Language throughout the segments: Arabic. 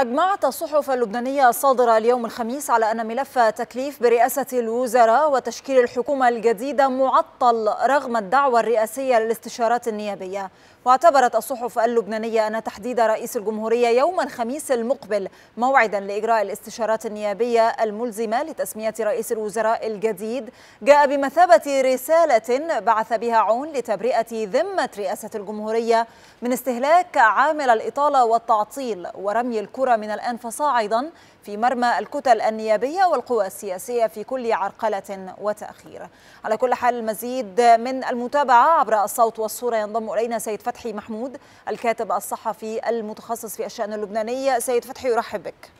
أجمعت الصحف اللبنانية الصادرة اليوم الخميس على أن ملف تكليف برئاسة الوزراء وتشكيل الحكومة الجديدة معطل رغم الدعوة الرئاسية للاستشارات النيابية واعتبرت الصحف اللبنانية أن تحديد رئيس الجمهورية يوم الخميس المقبل موعدا لإجراء الاستشارات النيابية الملزمة لتسمية رئيس الوزراء الجديد جاء بمثابة رسالة بعث بها عون لتبرئة ذمة رئاسة الجمهورية من استهلاك عامل الإطالة والتعطيل ورمي الكرة الكرة من الانفصاع أيضا في مرمى الكتل النيابية والقوى السياسية في كل عرقلة وتأخير على كل حال المزيد من المتابعة عبر الصوت والصورة ينضم إلينا سيد فتحي محمود الكاتب الصحفي المتخصص في الشأن اللبناني سيد فتحي يرحب بك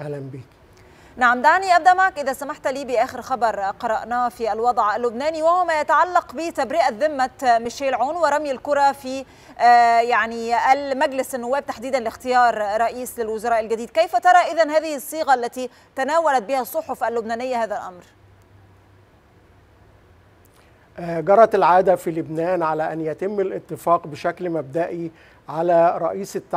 أهلا بك نعم دعني أبدأ معك إذا سمحت لي بآخر خبر قرأناه في الوضع اللبناني وهو ما يتعلق بتبرئة ذمة ميشيل عون ورمي الكرة في آه، يعني المجلس النواب تحديدا لاختيار رئيس للوزراء الجديد كيف ترى إذا هذه الصيغة التي تناولت بها الصحف اللبنانية هذا الأمر؟ آه، جرت العادة في لبنان على أن يتم الاتفاق بشكل مبدئي على رئيس الت...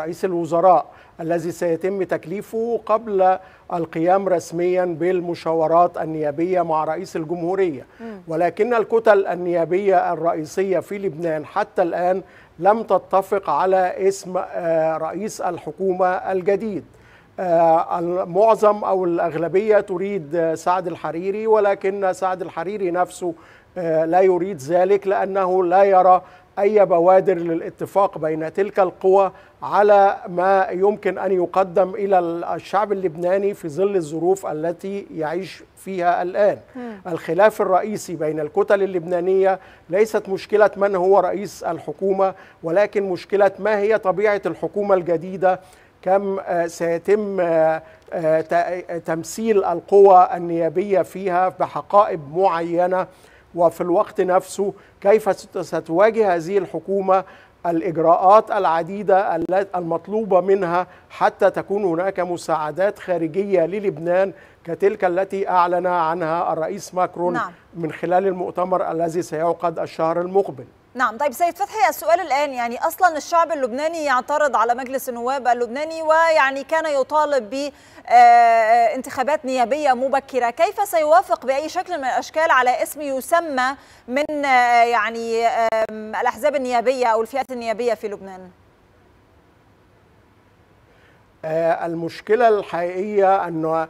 رئيس الوزراء الذي سيتم تكليفه قبل القيام رسميا بالمشاورات النيابيه مع رئيس الجمهوريه ولكن الكتل النيابيه الرئيسيه في لبنان حتى الان لم تتفق على اسم آه، رئيس الحكومه الجديد آه، معظم او الاغلبيه تريد آه، سعد الحريري ولكن سعد الحريري نفسه آه، لا يريد ذلك لأنه لا يرى أي بوادر للاتفاق بين تلك القوى على ما يمكن أن يقدم إلى الشعب اللبناني في ظل الظروف التي يعيش فيها الآن الخلاف الرئيسي بين الكتل اللبنانية ليست مشكلة من هو رئيس الحكومة ولكن مشكلة ما هي طبيعة الحكومة الجديدة كم آه، سيتم آه، تمثيل القوى النيابية فيها بحقائب معينة وفي الوقت نفسه كيف ستواجه هذه الحكومة الإجراءات العديدة المطلوبة منها حتى تكون هناك مساعدات خارجية للبنان كتلك التي أعلن عنها الرئيس ماكرون نعم. من خلال المؤتمر الذي سيعقد الشهر المقبل نعم طيب سيد فتحي السؤال الآن يعني أصلا الشعب اللبناني يعترض على مجلس النواب اللبناني ويعني كان يطالب بانتخابات آه، نيابية مبكرة كيف سيوافق بأي شكل من الأشكال على اسم يسمى من آه، يعني الأحزاب النيابية أو الفئات النيابية في لبنان؟ آه، المشكلة الحقيقية أن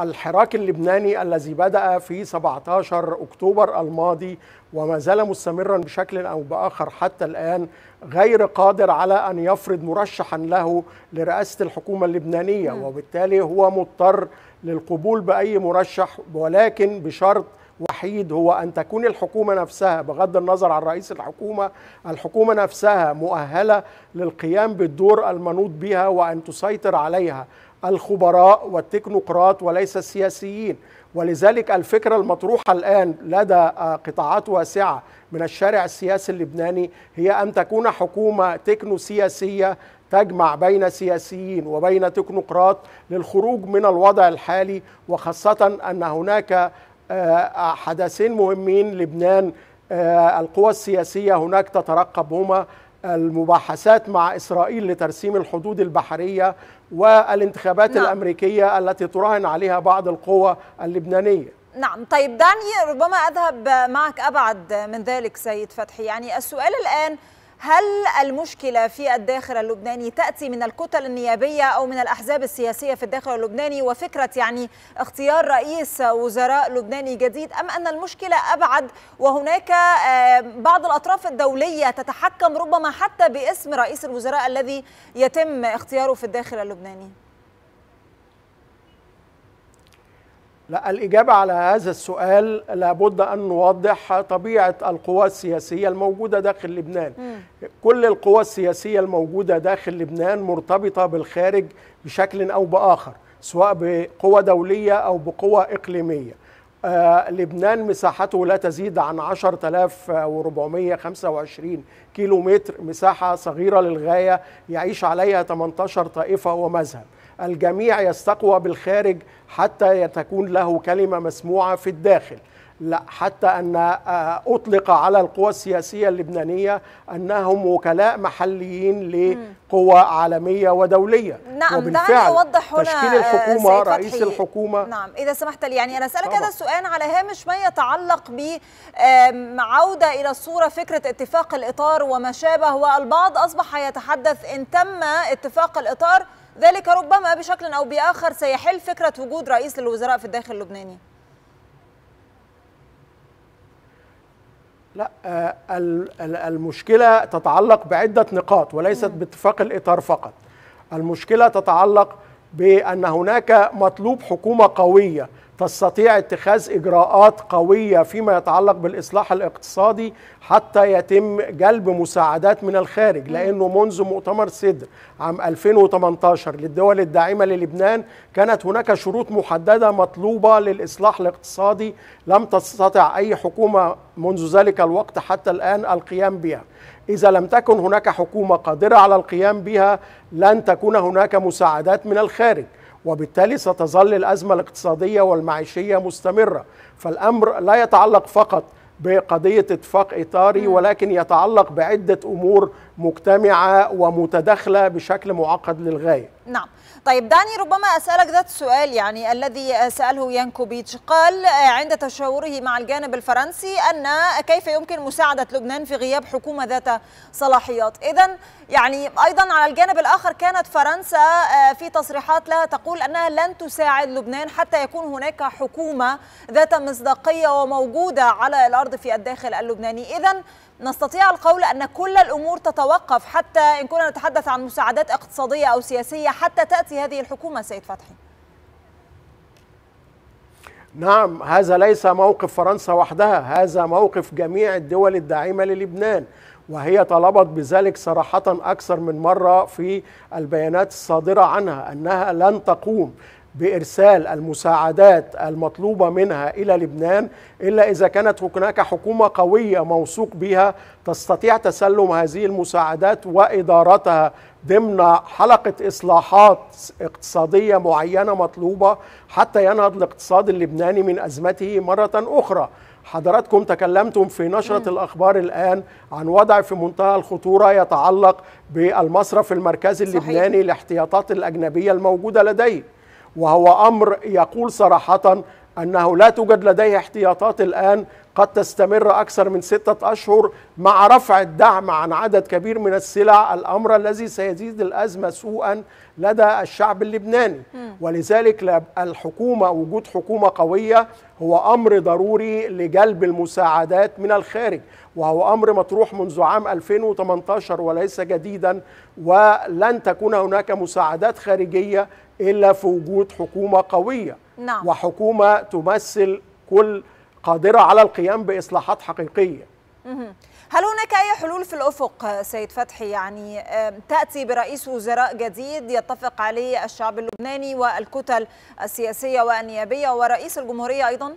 الحراك اللبناني الذي بدأ في 17 أكتوبر الماضي وما زال مستمرا بشكل أو بآخر حتى الآن غير قادر على أن يفرض مرشحا له لرئاسة الحكومة اللبنانية نعم. وبالتالي هو مضطر للقبول بأي مرشح ولكن بشرط وحيد هو أن تكون الحكومة نفسها بغض النظر عن رئيس الحكومة الحكومة نفسها مؤهلة للقيام بالدور المنوط بها وأن تسيطر عليها الخبراء والتكنوقراط وليس السياسيين ولذلك الفكرة المطروحة الآن لدى قطاعات واسعة من الشارع السياسي اللبناني هي أن تكون حكومة تكنو سياسية تجمع بين سياسيين وبين تكنوقراط للخروج من الوضع الحالي وخاصة أن هناك آه، حدثين مهمين لبنان آه، القوى السياسية هناك تترقبهما المباحثات مع إسرائيل لترسيم الحدود البحرية والانتخابات نعم. الأمريكية التي تراهن عليها بعض القوى اللبنانية نعم طيب دعني ربما أذهب معك أبعد من ذلك سيد فتحي يعني السؤال الآن هل المشكلة في الداخل اللبناني تأتي من الكتل النيابية أو من الأحزاب السياسية في الداخل اللبناني وفكرة يعني اختيار رئيس وزراء لبناني جديد أم أن المشكلة أبعد وهناك بعض الأطراف الدولية تتحكم ربما حتى باسم رئيس الوزراء الذي يتم اختياره في الداخل اللبناني لا الإجابة على هذا السؤال لابد أن نوضح طبيعة القوى السياسية الموجودة داخل لبنان م. كل القوى السياسية الموجودة داخل لبنان مرتبطة بالخارج بشكل أو بآخر سواء بقوى دولية أو بقوى إقليمية آه لبنان مساحته لا تزيد عن 10425 كيلو متر مساحة صغيرة للغاية يعيش عليها 18 طائفة ومذهب الجميع يستقوى بالخارج حتى تكون له كلمة مسموعة في الداخل لا حتى أن آه، أطلق على القوى السياسية اللبنانية أنهم وكلاء محليين لقوى عالمية ودولية نعم وبالفعل أوضح هنا تشكيل آه، الحكومة رئيس الحكومة نعم إذا سمحت لي يعني أنا أسألك هذا السؤال على هامش ما يتعلق بعودة إلى الصورة فكرة اتفاق الإطار وما شابه والبعض أصبح يتحدث إن تم اتفاق الإطار ذلك ربما بشكل أو بآخر سيحل فكرة وجود رئيس للوزراء في الداخل اللبناني لا آه، المشكلة تتعلق بعدة نقاط وليست باتفاق الإطار فقط المشكلة تتعلق بأن هناك مطلوب حكومة قوية تستطيع اتخاذ اجراءات قويه فيما يتعلق بالاصلاح الاقتصادي حتى يتم جلب مساعدات من الخارج لانه منذ مؤتمر سدر عام 2018 للدول الداعمه للبنان كانت هناك شروط محدده مطلوبه للاصلاح الاقتصادي لم تستطع اي حكومه منذ ذلك الوقت حتى الان القيام بها إذا لم تكن هناك حكومة قادرة على القيام بها لن تكون هناك مساعدات من الخارج وبالتالي ستظل الأزمة الاقتصادية والمعيشية مستمرة فالأمر لا يتعلق فقط بقضية اتفاق إطاري ولكن يتعلق بعدة أمور مجتمعه ومتداخله بشكل معقد للغايه. نعم. طيب دعني ربما أسألك ذات السؤال يعني الذي سأله يانكو بيتش قال عند تشاوره مع الجانب الفرنسي أن كيف يمكن مساعدة لبنان في غياب حكومة ذات صلاحيات إذا يعني أيضا على الجانب الآخر كانت فرنسا آه، في تصريحات لها تقول أنها لن تساعد لبنان حتى يكون هناك حكومة ذات مصداقية وموجودة على الأرض في الداخل اللبناني إذا نستطيع القول أن كل الأمور تتوقف حتى إن كنا نتحدث عن مساعدات اقتصادية أو سياسية حتى تأتي هذه الحكومة سيد فتحي نعم هذا ليس موقف فرنسا وحدها هذا موقف جميع الدول الداعمة للبنان وهي طلبت بذلك صراحة أكثر من مرة في البيانات الصادرة عنها أنها لن تقوم بإرسال المساعدات المطلوبة منها إلى لبنان إلا إذا كانت هناك حكومة قوية موثوق بها تستطيع تسلم هذه المساعدات وإدارتها ضمن حلقة إصلاحات اقتصادية معينة مطلوبة حتى ينهض الاقتصاد اللبناني من أزمته مرة أخرى حضراتكم تكلمتم في نشرة مم. الأخبار الآن عن وضع في منتهى الخطورة يتعلق بالمصرف المركزي اللبناني الاحتياطات الأجنبية الموجودة لديه وهو أمر يقول صراحة أنه لا توجد لديه احتياطات الآن قد تستمر أكثر من ستة أشهر مع رفع الدعم عن عدد كبير من السلع الأمر الذي سيزيد الأزمة سوءا لدى الشعب اللبناني ولذلك الحكومة وجود حكومة قوية هو أمر ضروري لجلب المساعدات من الخارج وهو أمر مطروح منذ عام 2018 وليس جديدا ولن تكون هناك مساعدات خارجية إلا في وجود حكومة قوية نعم. وحكومة تمثل كل قادرة على القيام بإصلاحات حقيقية هل هناك أي حلول في الأفق سيد فتحي يعني تأتي برئيس وزراء جديد يتفق عليه الشعب اللبناني والكتل السياسية والنيابية ورئيس الجمهورية أيضا؟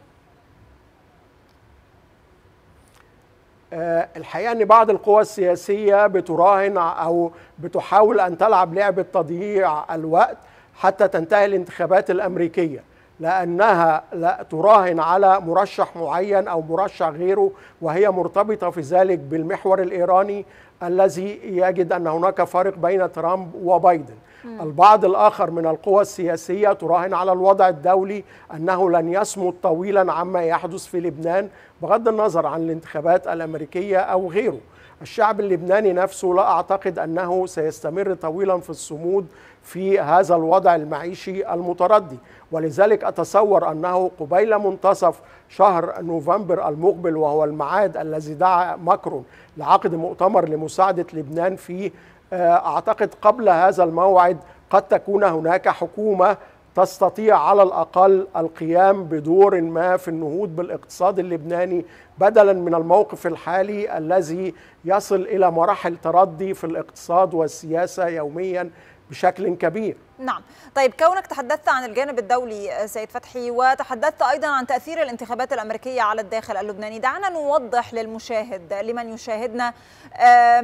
آه، الحقيقه ان بعض القوى السياسيه بتراهن او بتحاول ان تلعب لعبه تضييع الوقت حتى تنتهي الانتخابات الامريكيه لانها لا تراهن على مرشح معين او مرشح غيره وهي مرتبطه في ذلك بالمحور الايراني الذي يجد ان هناك فارق بين ترامب وبايدن البعض الآخر من القوى السياسية تراهن على الوضع الدولي أنه لن يصمد طويلا عما يحدث في لبنان بغض النظر عن الانتخابات الأمريكية أو غيره الشعب اللبناني نفسه لا أعتقد أنه سيستمر طويلا في الصمود في هذا الوضع المعيشي المتردي ولذلك أتصور أنه قبيل منتصف شهر نوفمبر المقبل وهو الميعاد الذي دعا ماكرون لعقد مؤتمر لمساعدة لبنان فيه آه، أعتقد قبل هذا الموعد قد تكون هناك حكومة تستطيع على الاقل القيام بدور ما في النهوض بالاقتصاد اللبناني بدلا من الموقف الحالي الذي يصل الى مراحل تردي في الاقتصاد والسياسه يوميا بشكل كبير نعم طيب كونك تحدثت عن الجانب الدولي سيد فتحي وتحدثت أيضا عن تأثير الانتخابات الأمريكية على الداخل اللبناني دعنا نوضح للمشاهد لمن يشاهدنا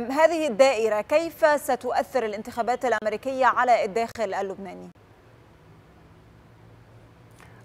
هذه الدائرة كيف ستؤثر الانتخابات الأمريكية على الداخل اللبناني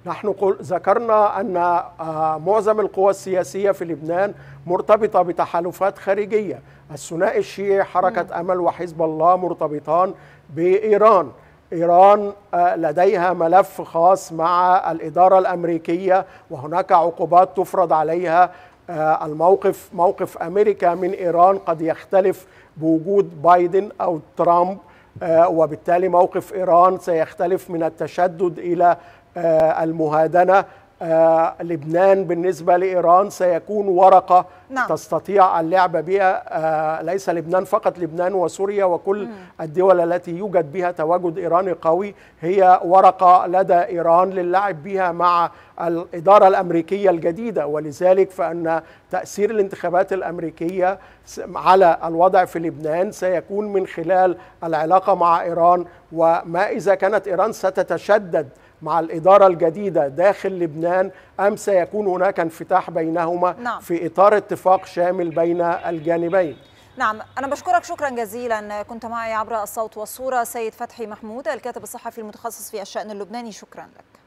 نحن ذكرنا أن آه، معظم القوى السياسية في لبنان مرتبطة بتحالفات خارجية الثنائي الشيعي حركة أمل وحزب الله مرتبطان بإيران إيران آه، لديها ملف خاص مع الإدارة الأمريكية وهناك عقوبات تفرض عليها آه، الموقف موقف أمريكا من إيران قد يختلف بوجود بايدن أو ترامب وبالتالي موقف إيران سيختلف من التشدد إلى آه، المهادنه آه، لبنان بالنسبه لايران سيكون ورقه نعم. تستطيع اللعب بها آه، ليس لبنان فقط لبنان وسوريا وكل مم. الدول التي يوجد بها تواجد ايراني قوي هي ورقه لدى ايران للعب بها مع الاداره الامريكيه الجديده ولذلك فان تاثير الانتخابات الامريكيه على الوضع في لبنان سيكون من خلال العلاقه مع ايران وما اذا كانت ايران ستتشدد مع الإدارة الجديدة داخل لبنان أم سيكون هناك انفتاح بينهما نعم. في إطار اتفاق شامل بين الجانبين نعم أنا بشكرك شكرا جزيلا كنت معي عبر الصوت والصورة سيد فتحي محمود الكاتب الصحفي المتخصص في الشأن اللبناني شكرا لك